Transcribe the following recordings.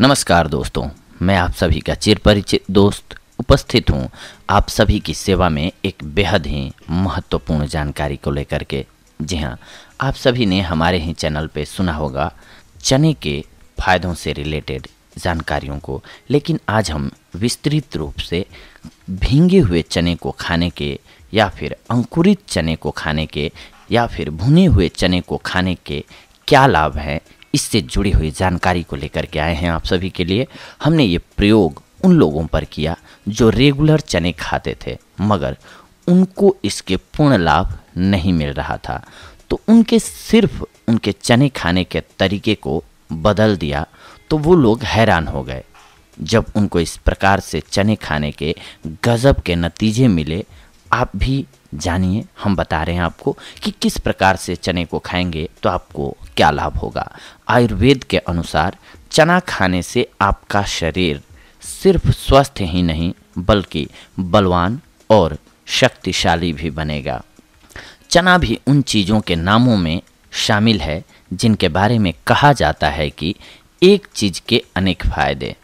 नमस्कार दोस्तों मैं आप सभी का चिर परिचित दोस्त उपस्थित हूँ आप सभी की सेवा में एक बेहद ही महत्वपूर्ण जानकारी को लेकर के जी हाँ आप सभी ने हमारे ही चैनल पे सुना होगा चने के फायदों से रिलेटेड जानकारियों को लेकिन आज हम विस्तृत रूप से भींगे हुए चने को खाने के या फिर अंकुरित चने को खाने के या फिर भुने हुए चने को खाने के क्या लाभ हैं इससे जुड़ी हुई जानकारी को लेकर के आए हैं आप सभी के लिए हमने ये प्रयोग उन लोगों पर किया जो रेगुलर चने खाते थे मगर उनको इसके पूर्ण लाभ नहीं मिल रहा था तो उनके सिर्फ उनके चने खाने के तरीके को बदल दिया तो वो लोग हैरान हो गए जब उनको इस प्रकार से चने खाने के गज़ब के नतीजे मिले आप भी जानिए हम बता रहे हैं आपको कि किस प्रकार से चने को खाएंगे तो आपको क्या लाभ होगा आयुर्वेद के अनुसार चना खाने से आपका शरीर सिर्फ स्वस्थ ही नहीं बल्कि बलवान और शक्तिशाली भी बनेगा चना भी उन चीज़ों के नामों में शामिल है जिनके बारे में कहा जाता है कि एक चीज़ के अनेक फायदे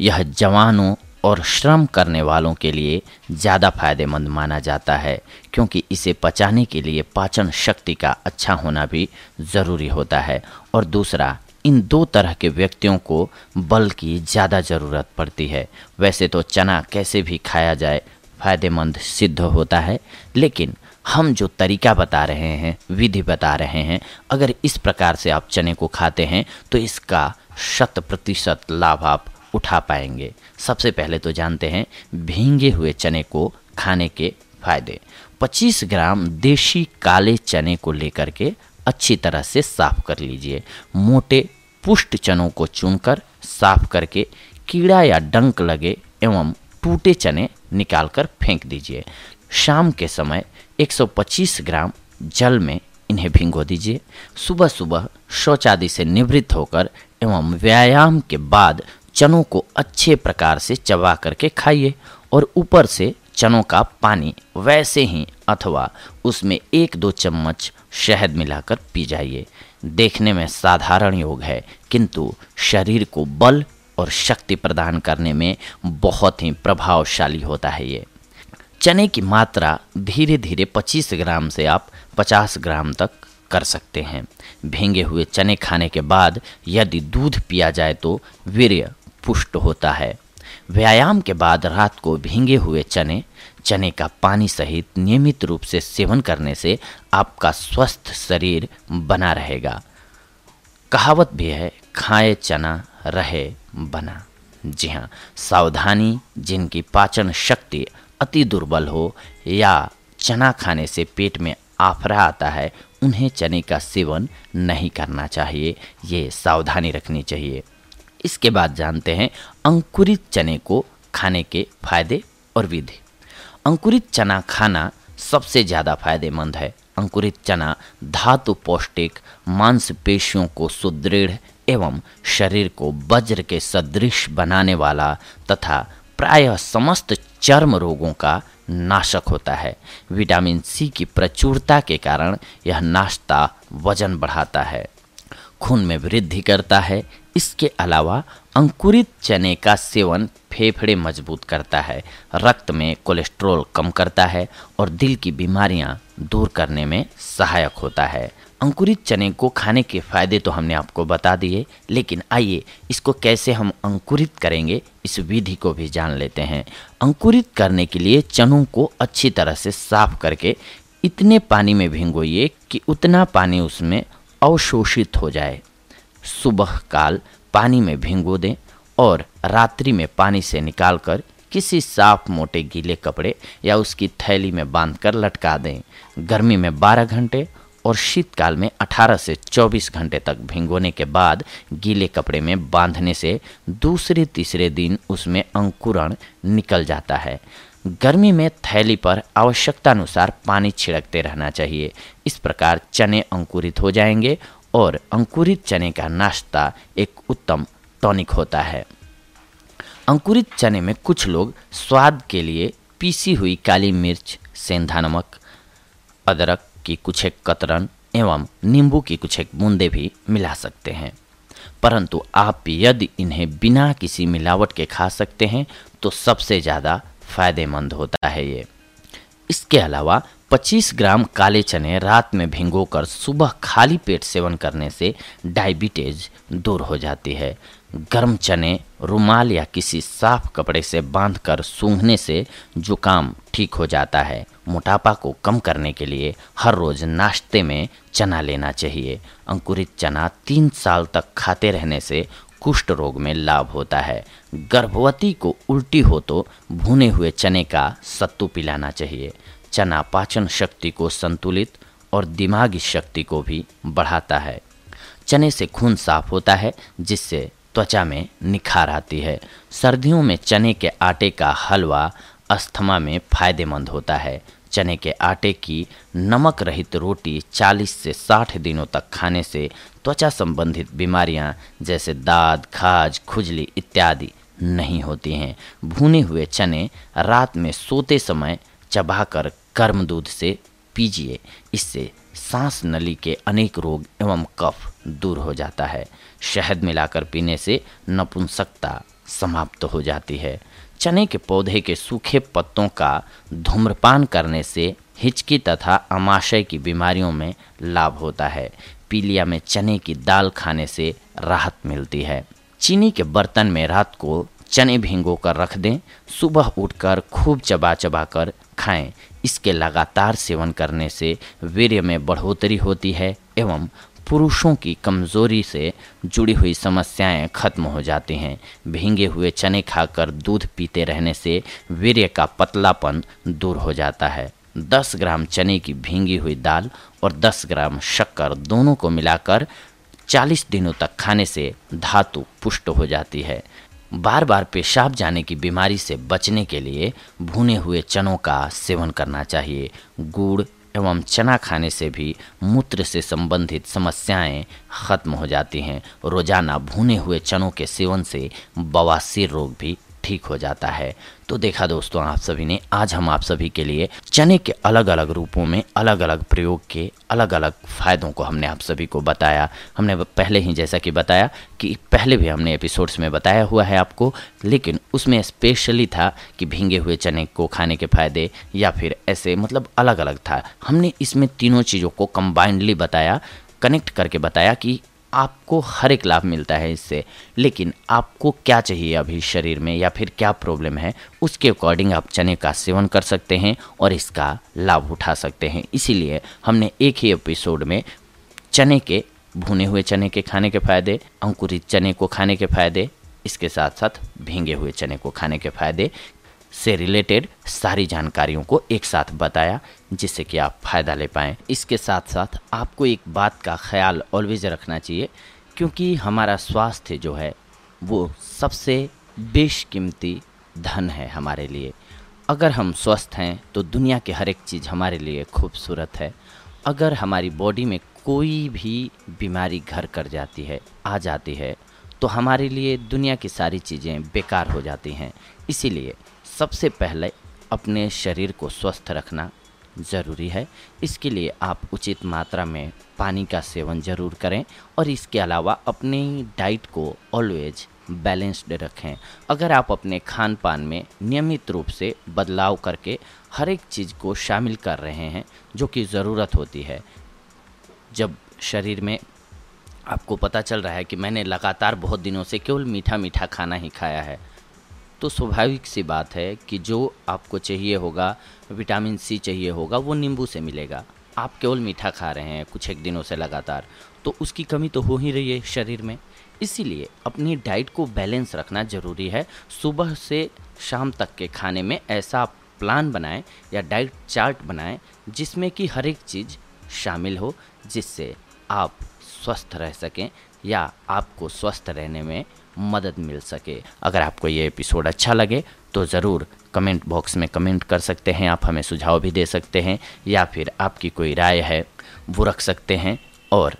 यह जवानों और श्रम करने वालों के लिए ज़्यादा फायदेमंद माना जाता है क्योंकि इसे पचाने के लिए पाचन शक्ति का अच्छा होना भी ज़रूरी होता है और दूसरा इन दो तरह के व्यक्तियों को बल की ज़्यादा ज़रूरत पड़ती है वैसे तो चना कैसे भी खाया जाए फायदेमंद सिद्ध होता है लेकिन हम जो तरीका बता रहे हैं विधि बता रहे हैं अगर इस प्रकार से आप चने को खाते हैं तो इसका शत प्रतिशत लाभ आप उठा पाएंगे सबसे पहले तो जानते हैं भींगे हुए चने को खाने के फायदे 25 ग्राम देशी काले चने को लेकर के अच्छी तरह से साफ कर लीजिए मोटे पुष्ट चनों को चुनकर साफ करके कीड़ा या डंक लगे एवं टूटे चने निकालकर फेंक दीजिए शाम के समय 125 ग्राम जल में इन्हें भिंगो दीजिए सुबह सुबह शौचादि से निवृत्त होकर एवं व्यायाम के बाद चनों को अच्छे प्रकार से चबा करके खाइए और ऊपर से चनों का पानी वैसे ही अथवा उसमें एक दो चम्मच शहद मिलाकर पी जाइए देखने में साधारण योग है किंतु शरीर को बल और शक्ति प्रदान करने में बहुत ही प्रभावशाली होता है ये चने की मात्रा धीरे धीरे 25 ग्राम से आप 50 ग्राम तक कर सकते हैं भींगे हुए चने खाने के बाद यदि दूध पिया जाए तो वीर्य पुष्ट होता है व्यायाम के बाद रात को भींगे हुए चने चने का पानी सहित नियमित रूप से सेवन करने से आपका स्वस्थ शरीर बना रहेगा कहावत भी है खाए चना रहे बना जी हाँ सावधानी जिनकी पाचन शक्ति अति दुर्बल हो या चना खाने से पेट में आफरा आता है उन्हें चने का सेवन नहीं करना चाहिए ये सावधानी रखनी चाहिए इसके बाद जानते हैं अंकुरित चने को खाने के फायदे और विधि अंकुरित चना खाना सबसे ज़्यादा फायदेमंद है अंकुरित चना धातु पौष्टिक मांसपेशियों को सुदृढ़ एवं शरीर को वज्र के सदृश बनाने वाला तथा प्रायः समस्त चर्म रोगों का नाशक होता है विटामिन सी की प्रचुरता के कारण यह नाश्ता वजन बढ़ाता है खून में वृद्धि करता है इसके अलावा अंकुरित चने का सेवन फेफड़े मजबूत करता है रक्त में कोलेस्ट्रॉल कम करता है और दिल की बीमारियां दूर करने में सहायक होता है अंकुरित चने को खाने के फायदे तो हमने आपको बता दिए लेकिन आइए इसको कैसे हम अंकुरित करेंगे इस विधि को भी जान लेते हैं अंकुरित करने के लिए चनों को अच्छी तरह से साफ करके इतने पानी में भिंगोइए कि उतना पानी उसमें अवशोषित हो जाए सुबह काल पानी में भिंगो दें और रात्रि में पानी से निकालकर किसी साफ मोटे गीले कपड़े या उसकी थैली में बांधकर लटका दें गर्मी में 12 घंटे और शीतकाल में 18 से 24 घंटे तक भिंगोने के बाद गीले कपड़े में बांधने से दूसरे तीसरे दिन उसमें अंकुरण निकल जाता है गर्मी में थैली पर आवश्यकतानुसार पानी छिड़कते रहना चाहिए इस प्रकार चने अंकुरित हो जाएंगे और अंकुरित चने का नाश्ता एक उत्तम टॉनिक होता है अंकुरित चने में कुछ लोग स्वाद के लिए पीसी हुई काली मिर्च सेंधा नमक अदरक की कुछ एक कतरन एवं नींबू की कुछ एक बूंदे भी मिला सकते हैं परंतु आप यदि इन्हें बिना किसी मिलावट के खा सकते हैं तो सबसे ज़्यादा फायदेमंद होता है ये इसके अलावा 25 ग्राम काले चने रात में भिंगोकर सुबह खाली पेट सेवन करने से डायबिटीज दूर हो जाती है गर्म चने रुमाल या किसी साफ कपड़े से बांधकर सूंघने से जुकाम ठीक हो जाता है मोटापा को कम करने के लिए हर रोज़ नाश्ते में चना लेना चाहिए अंकुरित चना तीन साल तक खाते रहने से कुष्ठ रोग में लाभ होता है गर्भवती को उल्टी हो तो भुने हुए चने का सत्तू पिलाना चाहिए चना पाचन शक्ति को संतुलित और दिमागी शक्ति को भी बढ़ाता है चने से खून साफ होता है जिससे त्वचा में निखार आती है सर्दियों में चने के आटे का हलवा अस्थमा में फायदेमंद होता है चने के आटे की नमक रहित रोटी 40 से 60 दिनों तक खाने से त्वचा संबंधित बीमारियां जैसे दाद खाज खुजली इत्यादि नहीं होती हैं भुने हुए चने रात में सोते समय चबाकर गर्म दूध से पीजिए इससे सांस नली के अनेक रोग एवं कफ दूर हो जाता है शहद मिलाकर पीने से नपुंसकता समाप्त तो हो जाती है चने के पौधे के सूखे पत्तों का धूम्रपान करने से हिचकी तथा अमाशय की बीमारियों में लाभ होता है पीलिया में चने की दाल खाने से राहत मिलती है चीनी के बर्तन में रात को चने भिंगो कर रख दें सुबह उठकर खूब चबा चबा कर खाएं इसके लगातार सेवन करने से वीर्य में बढ़ोतरी होती है एवं पुरुषों की कमज़ोरी से जुड़ी हुई समस्याएं खत्म हो जाती हैं भींगे हुए चने खाकर दूध पीते रहने से वीर्य का पतलापन दूर हो जाता है 10 ग्राम चने की भींगी हुई दाल और 10 ग्राम शक्कर दोनों को मिलाकर 40 दिनों तक खाने से धातु पुष्ट हो जाती है बार बार पेशाब जाने की बीमारी से बचने के लिए भुने हुए चनों का सेवन करना चाहिए गुड़ एवं चना खाने से भी मूत्र से संबंधित समस्याएं खत्म हो जाती हैं रोजाना भुने हुए चनों के सेवन से बवासीर रोग भी ठीक हो जाता है तो देखा दोस्तों आप सभी ने आज हम आप सभी के लिए चने के अलग अलग रूपों में अलग अलग प्रयोग के अलग अलग फ़ायदों को हमने आप सभी को बताया हमने पहले ही जैसा कि बताया कि पहले भी हमने एपिसोड्स में बताया हुआ है आपको लेकिन उसमें स्पेशली था कि भींगे हुए चने को खाने के फ़ायदे या फिर ऐसे मतलब अलग अलग था हमने इसमें तीनों चीज़ों को कम्बाइंडली बताया कनेक्ट करके बताया कि आपको हर एक लाभ मिलता है इससे लेकिन आपको क्या चाहिए अभी शरीर में या फिर क्या प्रॉब्लम है उसके अकॉर्डिंग आप चने का सेवन कर सकते हैं और इसका लाभ उठा सकते हैं इसीलिए हमने एक ही एपिसोड में चने के भुने हुए चने के खाने के फ़ायदे अंकुरित चने को खाने के फ़ायदे इसके साथ साथ भींगे हुए चने को खाने के फ़ायदे से रिलेटेड सारी जानकारियों को एक साथ बताया जिससे कि आप फ़ायदा ले पाएँ इसके साथ साथ आपको एक बात का ख्याल ऑलवेज रखना चाहिए क्योंकि हमारा स्वास्थ्य जो है वो सबसे बेशकीमती धन है हमारे लिए अगर हम स्वस्थ हैं तो दुनिया की हर एक चीज़ हमारे लिए खूबसूरत है अगर हमारी बॉडी में कोई भी बीमारी घर कर जाती है आ जाती है तो हमारे लिए दुनिया की सारी चीज़ें बेकार हो जाती हैं इसीलिए सबसे पहले अपने शरीर को स्वस्थ रखना ज़रूरी है इसके लिए आप उचित मात्रा में पानी का सेवन ज़रूर करें और इसके अलावा अपनी डाइट को ऑलवेज बैलेंस्ड रखें अगर आप अपने खान पान में नियमित रूप से बदलाव करके हर एक चीज़ को शामिल कर रहे हैं जो कि ज़रूरत होती है जब शरीर में आपको पता चल रहा है कि मैंने लगातार बहुत दिनों से केवल मीठा मीठा खाना ही खाया है तो स्वाभाविक सी बात है कि जो आपको चाहिए होगा विटामिन सी चाहिए होगा वो नींबू से मिलेगा आप केवल मीठा खा रहे हैं कुछ एक दिनों से लगातार तो उसकी कमी तो हो ही रही है शरीर में इसीलिए अपनी डाइट को बैलेंस रखना ज़रूरी है सुबह से शाम तक के खाने में ऐसा प्लान बनाएं या डाइट चार्ट बनाएं जिसमें कि हर एक चीज़ शामिल हो जिससे आप स्वस्थ रह सकें या आपको स्वस्थ रहने में मदद मिल सके अगर आपको ये एपिसोड अच्छा लगे तो ज़रूर कमेंट बॉक्स में कमेंट कर सकते हैं आप हमें सुझाव भी दे सकते हैं या फिर आपकी कोई राय है वो रख सकते हैं और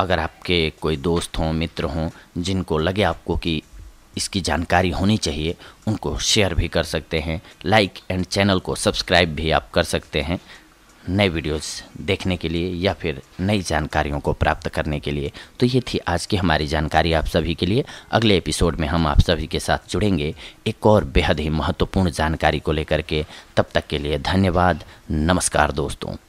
अगर आपके कोई दोस्त हों मित्र हों जिनको लगे आपको कि इसकी जानकारी होनी चाहिए उनको शेयर भी कर सकते हैं लाइक एंड चैनल को सब्सक्राइब भी आप कर सकते हैं नए वीडियोस देखने के लिए या फिर नई जानकारियों को प्राप्त करने के लिए तो ये थी आज की हमारी जानकारी आप सभी के लिए अगले एपिसोड में हम आप सभी के साथ जुड़ेंगे एक और बेहद ही महत्वपूर्ण जानकारी को लेकर के तब तक के लिए धन्यवाद नमस्कार दोस्तों